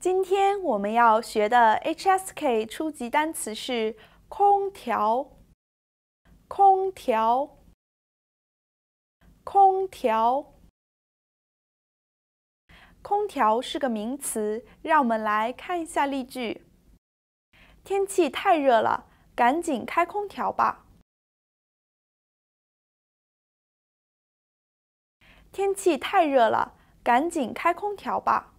今天我们要学的 HSK 初级单词是“空调”。空调。空调。空调是个名词，让我们来看一下例句：天气太热了，赶紧开空调吧。天气太热了，赶紧开空调吧。